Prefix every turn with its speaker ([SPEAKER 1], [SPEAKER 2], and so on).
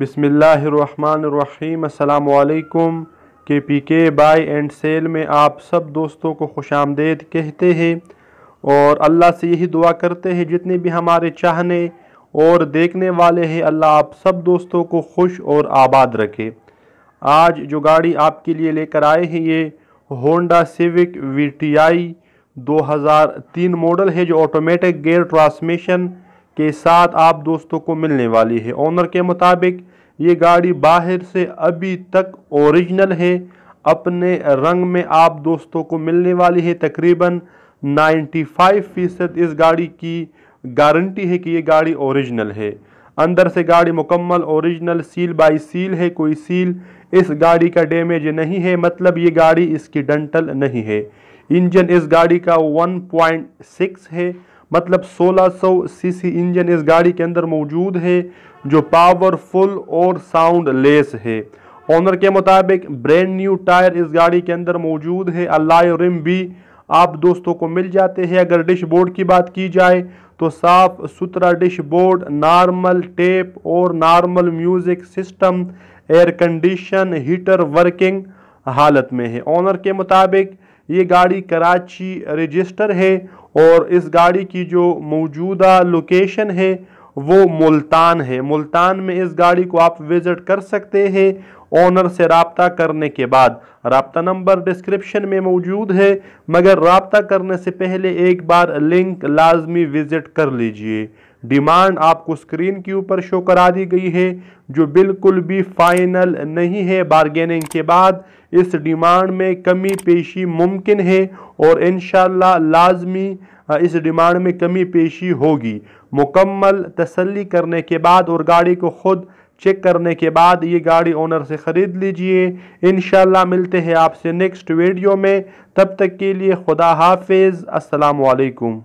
[SPEAKER 1] बिसमीम् अल्लाम के पी के बाई एंड सेल में आप सब दोस्तों को खुश आमदेद कहते हैं और अल्लाह से यही दुआ करते हैं जितने भी हमारे चाहने और देखने वाले हैं अल्लाह आप सब दोस्तों को खुश और आबाद रखे आज जो गाड़ी आपके लिए लेकर आए हैं ये Honda Civic V T I दो हज़ार तीन मॉडल है जो ऑटोमेटिक गेयर ट्रांसमिशन के साथ आप दोस्तों को मिलने वाली है ओनर के मुताबिक ये गाड़ी बाहर से अभी तक ओरिजिनल है अपने रंग में आप दोस्तों को मिलने वाली है तकरीबन 95 फ़ीसद इस गाड़ी की गारंटी है कि ये गाड़ी ओरिजिनल है अंदर से गाड़ी मुकम्मल ओरिजिनल सील बाई सील है कोई सील इस गाड़ी का डैमेज नहीं है मतलब ये गाड़ी इसकी डंटल नहीं है इंजन इस गाड़ी का 1.6 है मतलब 1600 सीसी इंजन इस गाड़ी के अंदर मौजूद है जो पावरफुल और साउंड लेस है ऑनर के मुताबिक ब्रांड न्यू टायर इस गाड़ी के अंदर मौजूद है अल्लाह रिम भी आप दोस्तों को मिल जाते हैं अगर डिशबोर्ड की बात की जाए तो साफ सुथरा डिशबोर्ड नॉर्मल टेप और normal music system air condition heater working हालत में है ऑनर के मुताबिक ये गाड़ी कराची रजिस्टर है और इस गाड़ी की जो मौजूदा लोकेशन है वो मुल्तान है मुल्तान में इस गाड़ी को आप विज़िट कर सकते हैं ऑनर से रबता करने के बाद रबता नंबर डिस्क्रिप्शन में मौजूद है मगर रबता करने से पहले एक बार लिंक लाजमी विज़िट कर लीजिए डिमांड आपको स्क्रीन के ऊपर शो करा दी गई है जो बिल्कुल भी फाइनल नहीं है बारगेनिंग के बाद इस डिमांड में कमी पेशी मुमकिन है और इन लाजमी इस डिमांड में कमी पेशी होगी मुकम्मल तसल्ली करने के बाद और गाड़ी को ख़ुद चेक करने के बाद ये गाड़ी ओनर से ख़रीद लीजिए इन मिलते हैं आपसे नेक्स्ट वीडियो में तब तक के लिए खुदा हाफिज़ असलकम